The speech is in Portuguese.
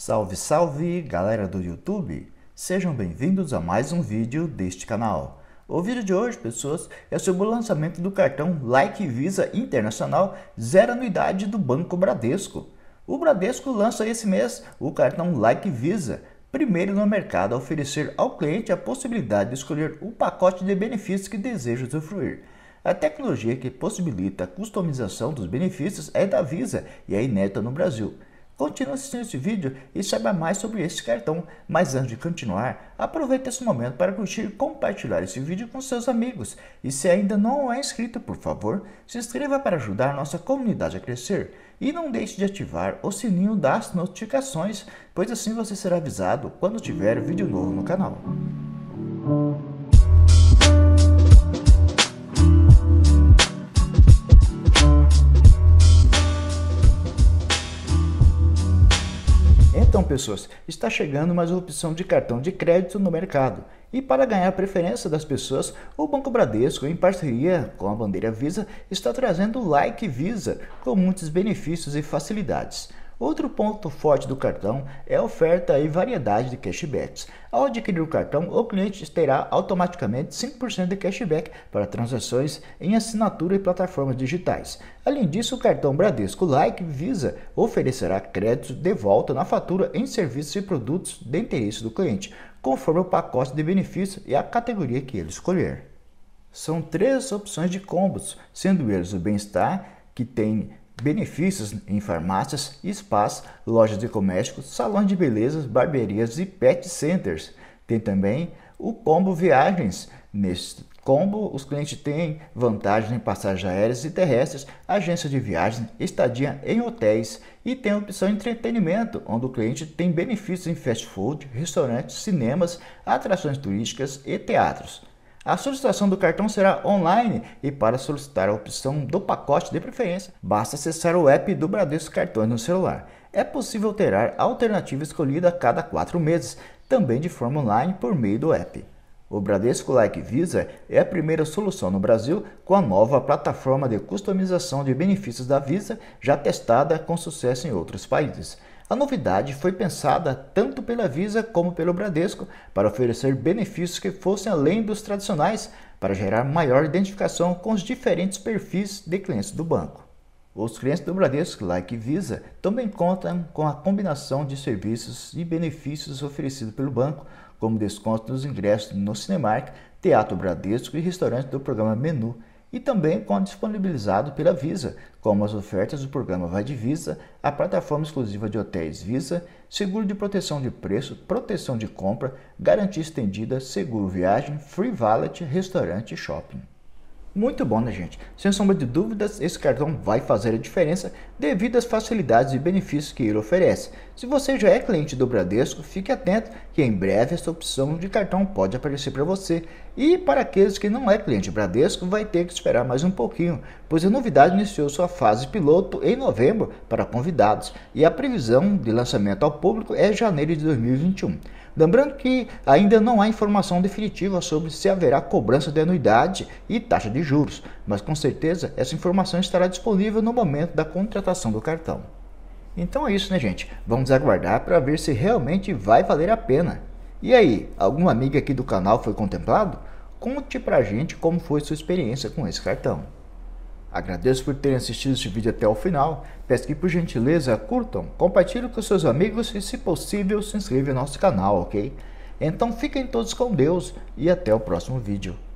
Salve, salve, galera do YouTube! Sejam bem-vindos a mais um vídeo deste canal. O vídeo de hoje, pessoas, é sobre o lançamento do cartão Like Visa Internacional Zero Anuidade do Banco Bradesco. O Bradesco lança esse mês o cartão Like Visa, primeiro no mercado a oferecer ao cliente a possibilidade de escolher o pacote de benefícios que deseja usufruir. A tecnologia que possibilita a customização dos benefícios é da Visa e é inédita no Brasil. Continue assistindo esse vídeo e saiba mais sobre esse cartão. Mas antes de continuar, aproveite esse momento para curtir e compartilhar esse vídeo com seus amigos. E se ainda não é inscrito, por favor, se inscreva para ajudar nossa comunidade a crescer. E não deixe de ativar o sininho das notificações, pois assim você será avisado quando tiver vídeo novo no canal. pessoas, está chegando mais uma opção de cartão de crédito no mercado. E para ganhar a preferência das pessoas, o Banco Bradesco, em parceria com a bandeira Visa, está trazendo o Like Visa, com muitos benefícios e facilidades. Outro ponto forte do cartão é a oferta e variedade de cashbacks. Ao adquirir o cartão, o cliente terá automaticamente 5% de cashback para transações em assinatura e plataformas digitais. Além disso, o cartão Bradesco Like Visa oferecerá créditos de volta na fatura em serviços e produtos de interesse do cliente, conforme o pacote de benefícios e a categoria que ele escolher. São três opções de combos, sendo eles o bem-estar, que tem benefícios em farmácias, spas, lojas de comércio, salões de belezas, barbearias e pet centers. Tem também o combo viagens. Neste combo, os clientes têm vantagens em passagens aéreas e terrestres, agência de viagens, estadia em hotéis e tem a opção de entretenimento, onde o cliente tem benefícios em fast food, restaurantes, cinemas, atrações turísticas e teatros. A solicitação do cartão será online e para solicitar a opção do pacote de preferência, basta acessar o app do Bradesco Cartões no celular. É possível alterar a alternativa escolhida a cada quatro meses, também de forma online por meio do app. O Bradesco Like Visa é a primeira solução no Brasil com a nova plataforma de customização de benefícios da Visa, já testada com sucesso em outros países. A novidade foi pensada tanto pela Visa como pelo Bradesco para oferecer benefícios que fossem além dos tradicionais para gerar maior identificação com os diferentes perfis de clientes do banco. Os clientes do Bradesco, like Visa, também contam com a combinação de serviços e benefícios oferecidos pelo banco, como desconto nos ingressos no Cinemark, Teatro Bradesco e restaurante do programa Menu, e também com disponibilizado pela Visa, como as ofertas do programa Vai de Visa, a plataforma exclusiva de hotéis Visa, seguro de proteção de preço, proteção de compra, garantia estendida, seguro viagem, free wallet, restaurante e shopping. Muito bom, né, gente? Sem sombra de dúvidas, esse cartão vai fazer a diferença devido às facilidades e benefícios que ele oferece. Se você já é cliente do Bradesco, fique atento que em breve essa opção de cartão pode aparecer para você. E para aqueles que não é cliente Bradesco, vai ter que esperar mais um pouquinho, pois a novidade iniciou sua fase piloto em novembro para convidados e a previsão de lançamento ao público é janeiro de 2021. Lembrando que ainda não há informação definitiva sobre se haverá cobrança de anuidade e taxa de juros, mas com certeza essa informação estará disponível no momento da contratação do cartão. Então é isso, né, gente? Vamos aguardar para ver se realmente vai valer a pena. E aí, alguma amiga aqui do canal foi contemplado? Conte pra gente como foi sua experiência com esse cartão. Agradeço por terem assistido este vídeo até o final. Peço que, por gentileza, curtam, compartilhem com seus amigos e, se possível, se inscrevam no nosso canal, ok? Então fiquem todos com Deus e até o próximo vídeo.